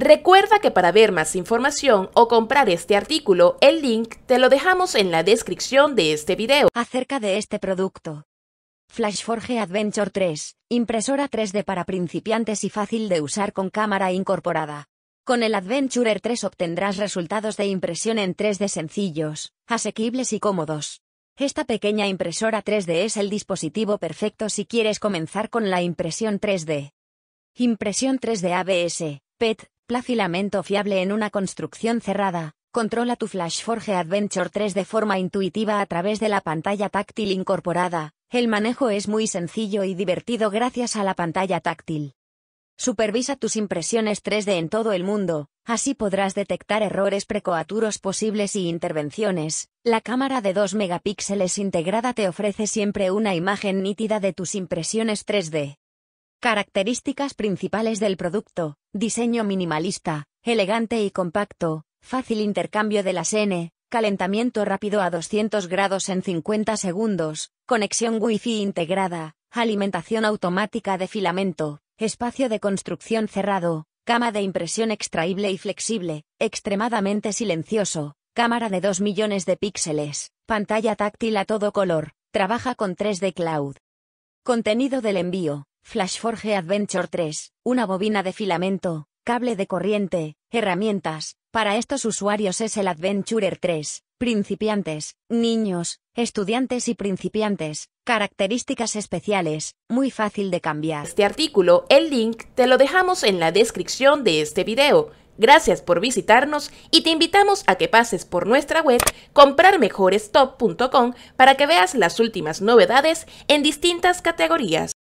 Recuerda que para ver más información o comprar este artículo, el link te lo dejamos en la descripción de este video. Acerca de este producto. FlashForge Adventure 3, impresora 3D para principiantes y fácil de usar con cámara incorporada. Con el Adventurer 3 obtendrás resultados de impresión en 3D sencillos, asequibles y cómodos. Esta pequeña impresora 3D es el dispositivo perfecto si quieres comenzar con la impresión 3D. Impresión 3D ABS, PET, plafilamento fiable en una construcción cerrada. Controla tu FlashForge Adventure 3 de forma intuitiva a través de la pantalla táctil incorporada. El manejo es muy sencillo y divertido gracias a la pantalla táctil. Supervisa tus impresiones 3D en todo el mundo, así podrás detectar errores precoaturos posibles y intervenciones. La cámara de 2 megapíxeles integrada te ofrece siempre una imagen nítida de tus impresiones 3D. Características principales del producto, diseño minimalista, elegante y compacto, fácil intercambio de las N, calentamiento rápido a 200 grados en 50 segundos, conexión Wi-Fi integrada, alimentación automática de filamento, espacio de construcción cerrado, cama de impresión extraíble y flexible, extremadamente silencioso, cámara de 2 millones de píxeles, pantalla táctil a todo color, trabaja con 3D Cloud. Contenido del envío. Flashforge Adventure 3, una bobina de filamento, cable de corriente, herramientas, para estos usuarios es el Adventurer 3, principiantes, niños, estudiantes y principiantes, características especiales, muy fácil de cambiar. Este artículo, el link, te lo dejamos en la descripción de este video. Gracias por visitarnos y te invitamos a que pases por nuestra web comprarmejorestop.com para que veas las últimas novedades en distintas categorías.